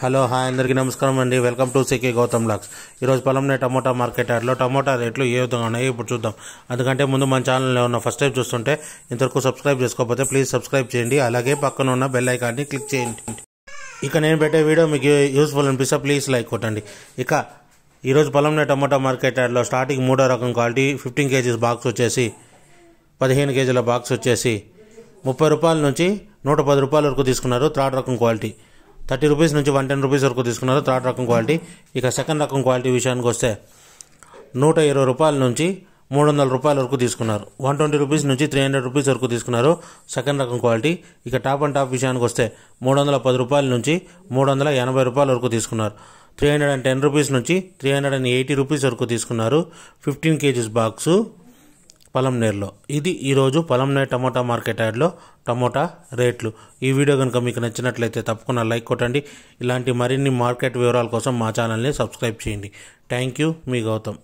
hello hi అందరికీ నమస్కారం అండి వెల్కమ్ టు సికే గౌతమ్ లాక్స్ ఈరోజు పొలంనే టమోటా మార్కెట్ యార్డ్లో టమోటా రేట్లు ఏ విధంగా ఉన్నాయి ఇప్పుడు చూద్దాం అందుకంటే ముందు మన ఛానల్లో ఉన్న ఫస్ట్ టైం చూస్తుంటే ఇంతవరకు సబ్స్క్రైబ్ చేసుకోకపోతే ప్లీజ్ సబ్స్క్రైబ్ చేయండి అలాగే పక్కన ఉన్న బెల్ ఐకాన్ని క్లిక్ చేయండి ఇక నేను పెట్టే వీడియో మీకు యూస్ఫుల్ అనిపిస్తే ప్లీజ్ లైక్ కొట్టండి ఇక ఈరోజు పొలంనే టమోటా మార్కెట్ యార్డ్లో స్టార్టింగ్ మూడో రకం క్వాలిటీ ఫిఫ్టీన్ కేజీస్ బాక్స్ వచ్చేసి పదిహేను కేజీల బాక్స్ వచ్చేసి ముప్పై రూపాయల నుంచి నూట పది రూపాయల వరకు తీసుకున్నారు థర్డ్ రకం క్వాలిటీ థర్టీ రూపీస్ నుంచి వన్ టెన్ రూపీస్ వరకు తీసుకున్నారు థర్డ్ రకం క్వాలిటీ ఇక సెకండ్ రకం క్వాలిటీ విషయానికి వస్తే నూట ఇరవై రూపాయల నుంచి మూడు వందల రూపాయల వరకు తీసుకున్నారు వన్ ట్వంటీ రూపీస్ నుంచి త్రీ హండ్రెడ్ రూపీస్ వరకు తీసుకున్నారు సెకండ్ రకం క్వాలిటీ ఇక టాప్ అండ్ టాప్ విషయానికి వస్తే మూడు వందల పది రూపాయల నుంచి మూడు వందల ఎనభై రూపాయల వరకు తీసుకున్నారు three hundred and ten rupees నుంచి three hundred and eighty rupees వరకు తీసుకున్నారు ఫిఫ్టీన్ కేజీస్ బాక్సు పలంనేరులో ఇది ఈరోజు పలంనేరు టమోటా మార్కెట్ యార్డ్లో టమోటా రేట్లు ఈ వీడియో కనుక మీకు నచ్చినట్లయితే తప్పకుండా లైక్ కొట్టండి ఇలాంటి మరిన్ని మార్కెట్ వివరాల కోసం మా ఛానల్ని సబ్స్క్రైబ్ చేయండి థ్యాంక్ యూ మీ గౌతమ్